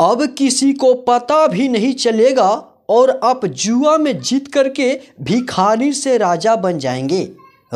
अब किसी को पता भी नहीं चलेगा और आप जुआ में जीत करके भिखारी से राजा बन जाएंगे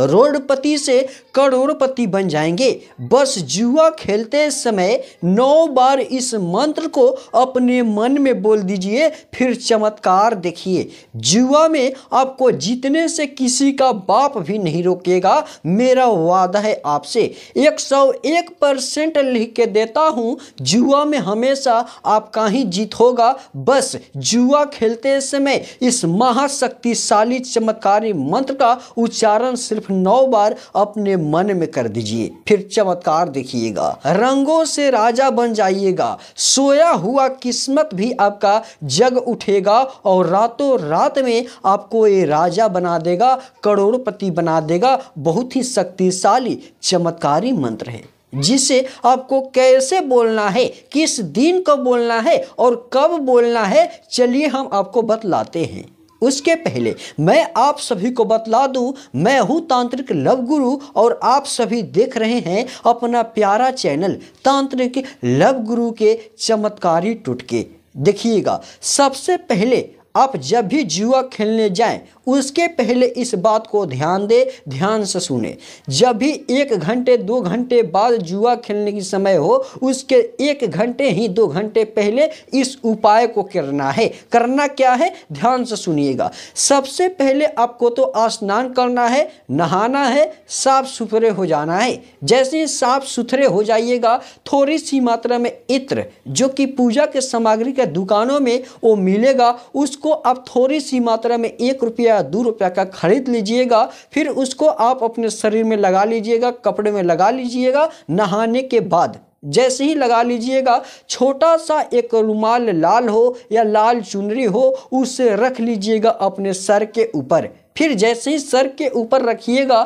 रोडपति से करोड़पति बन जाएंगे बस जुआ खेलते समय नौ बार इस मंत्र को अपने मन में बोल दीजिए फिर चमत्कार देखिए जुआ में आपको जीतने से किसी का बाप भी नहीं रोकेगा मेरा वादा है आपसे 101 परसेंट लिख के देता हूँ जुआ में हमेशा आपका ही जीत होगा बस जुआ खेलते समय इस महाशक्तिशाली चमत्कारी मंत्र का उच्चारण सिर्फ सिर्फ नौ बार अपने मन में कर दीजिए फिर चमत्कार देखिएगा रंगों से राजा बन जाइएगा सोया हुआ किस्मत भी आपका जग उठेगा और रातों रात में आपको ये राजा बना देगा करोड़पति बना देगा बहुत ही शक्तिशाली चमत्कारी मंत्र है जिसे आपको कैसे बोलना है किस दिन को बोलना है और कब बोलना है चलिए हम आपको बतलाते हैं उसके पहले मैं आप सभी को बतला दूं मैं हूं तांत्रिक लव गुरु और आप सभी देख रहे हैं अपना प्यारा चैनल तांत्रिक लव गुरु के चमत्कारी टुटके देखिएगा सबसे पहले आप जब भी जुआ खेलने जाएं उसके पहले इस बात को ध्यान दे ध्यान से सुने जब भी एक घंटे दो घंटे बाद जुआ खेलने की समय हो उसके एक घंटे ही दो घंटे पहले इस उपाय को करना है करना क्या है ध्यान से सुनिएगा सबसे पहले आपको तो स्नान करना है नहाना है साफ सुथरे हो जाना है जैसे ही साफ सुथरे हो जाइएगा थोड़ी सी मात्रा में इत्र जो कि पूजा के सामग्री के दुकानों में वो मिलेगा उसको उसको आप थोड़ी सी मात्रा में एक रुपया या दो रुपया का खरीद लीजिएगा फिर उसको आप अपने शरीर में लगा लीजिएगा कपड़े में लगा लीजिएगा नहाने के बाद जैसे ही लगा लीजिएगा छोटा सा एक रुमाल लाल हो या लाल चुनरी हो उसे रख लीजिएगा अपने सर के ऊपर फिर जैसे ही सर के ऊपर रखिएगा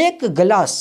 एक गिलास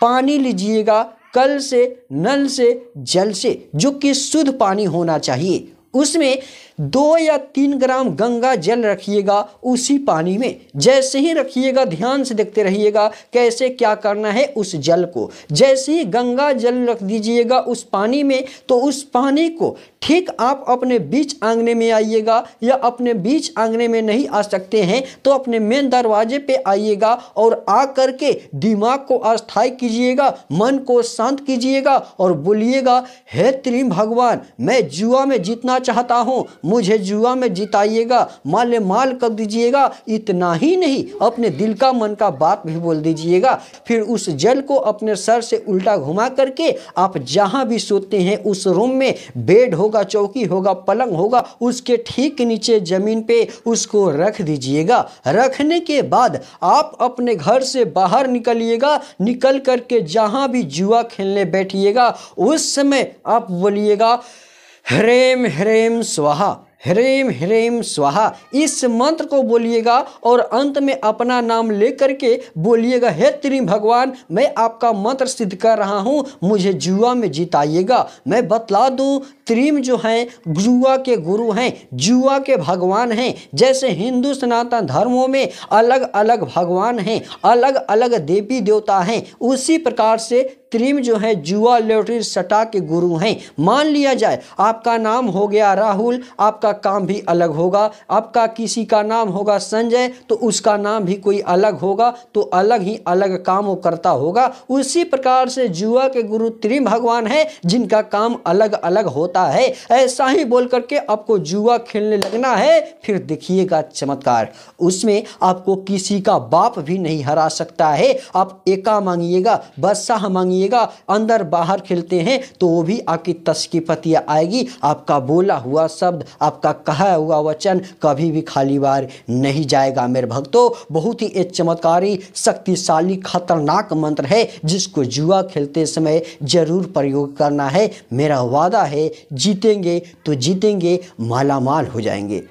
पानी लीजिएगा कल से नल से जल से जो कि शुद्ध पानी होना चाहिए उसमें दो या तीन ग्राम गंगा जल रखिएगा उसी पानी में जैसे ही रखिएगा ध्यान से देखते रहिएगा कैसे क्या करना है उस जल को जैसे ही गंगा जल रख दीजिएगा उस पानी में तो उस पानी को ठीक आप अपने बीच आंगने में आइएगा या अपने बीच आंगने में नहीं आ सकते हैं तो अपने मेन दरवाजे पे आइएगा और आ करके दिमाग को अस्थायी कीजिएगा मन को शांत कीजिएगा और बोलिएगा हे त्रिम भगवान मैं जुआ में जीतना चाहता हूँ मुझे जुआ में जिताइएगा माल माल कर दीजिएगा इतना ही नहीं अपने दिल का मन का बात भी बोल दीजिएगा फिर उस जल को अपने सर से उल्टा घुमा करके आप जहाँ भी सोते हैं उस रूम में बेड होगा चौकी होगा पलंग होगा उसके ठीक नीचे ज़मीन पे उसको रख दीजिएगा रखने के बाद आप अपने घर से बाहर निकलिएगा निकल करके जहाँ भी जुआ खेलने बैठिएगा उस समय आप बोलिएगा हरेम हरेम स्वाहा हरेम हरेम स्वाहा इस मंत्र को बोलिएगा और अंत में अपना नाम लेकर के बोलिएगा हे त्रिम भगवान मैं आपका मंत्र सिद्ध कर रहा हूँ मुझे जुआ में जिताइएगा मैं बतला दूँ त्रिम जो हैं जुआ के गुरु हैं जुआ के भगवान हैं जैसे हिंदू सनातन धर्मों में अलग अलग भगवान हैं अलग अलग देवी देवता हैं उसी प्रकार से त्रिम जो है जुआ लोटरी सटा के गुरु हैं मान लिया जाए आपका नाम हो गया राहुल आपका काम भी अलग होगा आपका किसी का नाम होगा संजय तो उसका नाम भी कोई अलग होगा तो अलग ही अलग काम वो करता होगा उसी प्रकार से जुआ के गुरु त्रिम भगवान हैं जिनका काम अलग अलग होता जाता है ऐसा ही बोल करके आपको जुआ खेलने लगना है फिर देखिएगा चमत्कार उसमें आपको किसी का बाप भी नहीं हरा सकता है आप एका मांगिएगा बसाह मांगिएगा अंदर बाहर खेलते हैं तो वो भी आपकी तस्की पतिया आएगी आपका बोला हुआ शब्द आपका कहा हुआ वचन कभी भी खाली बार नहीं जाएगा मेरे भक्तों बहुत ही एक चमत्कारी शक्तिशाली खतरनाक मंत्र है जिसको जुआ खेलते समय ज़रूर प्रयोग करना है मेरा वादा है जीतेंगे तो जीतेंगे माला माल हो जाएंगे